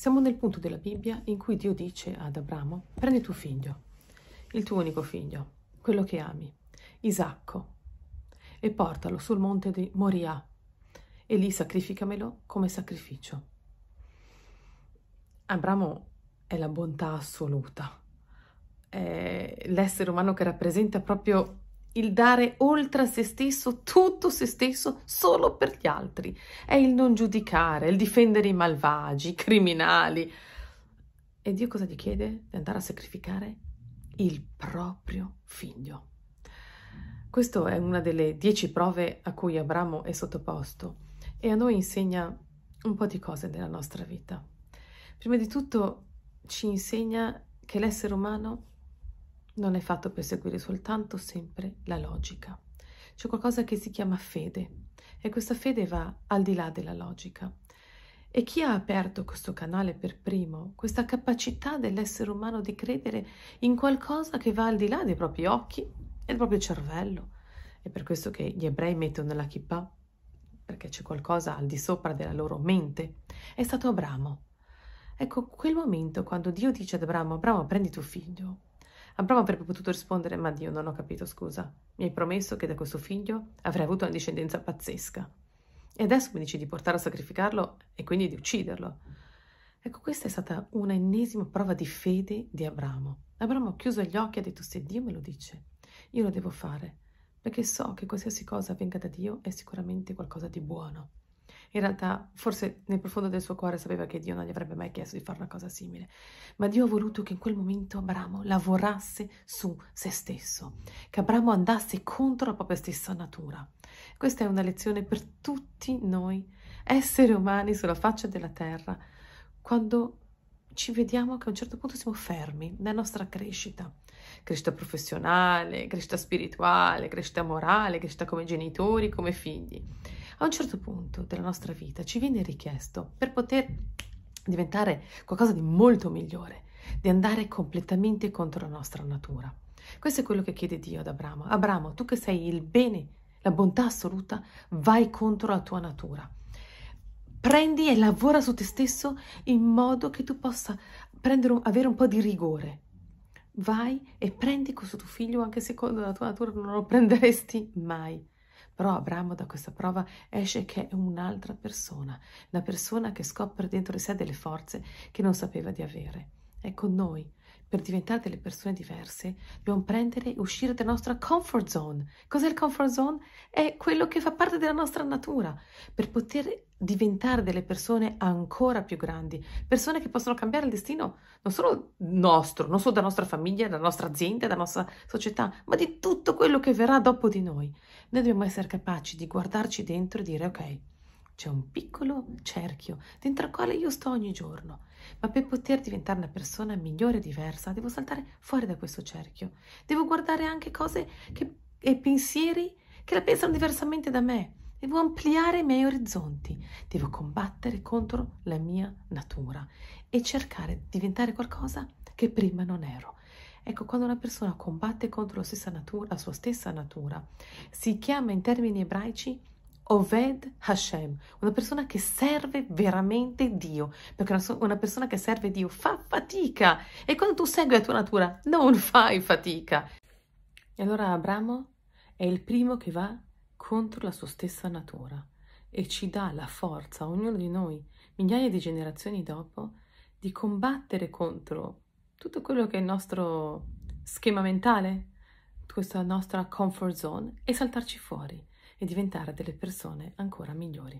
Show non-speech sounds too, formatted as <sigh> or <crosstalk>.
Siamo nel punto della Bibbia in cui Dio dice ad Abramo, prendi tuo figlio, il tuo unico figlio, quello che ami, Isacco, e portalo sul monte di Moria, e lì sacrificamelo come sacrificio. Abramo è la bontà assoluta, è l'essere umano che rappresenta proprio il dare oltre a se stesso, tutto se stesso, solo per gli altri. È il non giudicare, il difendere i malvagi, i criminali. E Dio cosa gli chiede? Di andare a sacrificare il proprio figlio. Questa è una delle dieci prove a cui Abramo è sottoposto e a noi insegna un po' di cose nella nostra vita. Prima di tutto ci insegna che l'essere umano non è fatto per seguire soltanto sempre la logica. C'è qualcosa che si chiama fede e questa fede va al di là della logica. E chi ha aperto questo canale per primo, questa capacità dell'essere umano di credere in qualcosa che va al di là dei propri occhi e del proprio cervello? È per questo che gli ebrei mettono la kippah, perché c'è qualcosa al di sopra della loro mente. È stato Abramo. Ecco, quel momento quando Dio dice ad Abramo, Abramo prendi tuo figlio, Abramo ah, avrebbe potuto rispondere, ma Dio non ho capito, scusa. Mi hai promesso che da questo figlio avrei avuto una discendenza pazzesca. E adesso mi dici di portarlo a sacrificarlo e quindi di ucciderlo. Ecco, questa è stata una ennesima prova di fede di Abramo. Abramo ha chiuso gli occhi e ha detto, se Dio me lo dice, io lo devo fare, perché so che qualsiasi cosa venga da Dio è sicuramente qualcosa di buono. In realtà, forse nel profondo del suo cuore sapeva che Dio non gli avrebbe mai chiesto di fare una cosa simile, ma Dio ha voluto che in quel momento Abramo lavorasse su se stesso, che Abramo andasse contro la propria stessa natura. Questa è una lezione per tutti noi, esseri umani sulla faccia della terra, quando ci vediamo che a un certo punto siamo fermi nella nostra crescita, crescita professionale, crescita spirituale, crescita morale, crescita come genitori, come figli a un certo punto della nostra vita ci viene richiesto per poter diventare qualcosa di molto migliore, di andare completamente contro la nostra natura. Questo è quello che chiede Dio ad Abramo. Abramo, tu che sei il bene, la bontà assoluta, vai contro la tua natura. Prendi e lavora su te stesso in modo che tu possa un, avere un po' di rigore. Vai e prendi questo tuo figlio, anche secondo la tua natura non lo prenderesti mai. Però Abramo da questa prova esce che è un'altra persona, la persona che scopre dentro di sé delle forze che non sapeva di avere. È con ecco, noi, per diventare delle persone diverse, dobbiamo prendere e uscire dalla nostra comfort zone. Cos'è il comfort zone? È quello che fa parte della nostra natura. Per poter diventare delle persone ancora più grandi, persone che possono cambiare il destino non solo nostro, non solo della nostra famiglia, della nostra azienda, della nostra società, ma di tutto quello che verrà dopo di noi. Noi dobbiamo essere capaci di guardarci dentro e dire ok, c'è un piccolo cerchio dentro il quale io sto ogni giorno, ma per poter diventare una persona migliore e diversa devo saltare fuori da questo cerchio, devo guardare anche cose che, e pensieri che la pensano diversamente da me, devo ampliare i miei orizzonti, devo combattere contro la mia natura e cercare di diventare qualcosa che prima non ero. Ecco, quando una persona combatte contro la, natura, la sua stessa natura, si chiama in termini ebraici Oved Hashem, una persona che serve veramente Dio, perché una, una, persona che serve Dio fa fatica e quando tu segui la tua natura non <laughs> fai fatica. E allora Abramo è il primo che va contro la sua stessa natura e ci dà la forza, ognuno di noi, migliaia di generazioni dopo, di combattere contro tutto quello che è il nostro schema mentale, questa nostra comfort zone e saltarci fuori e diventare delle persone ancora migliori.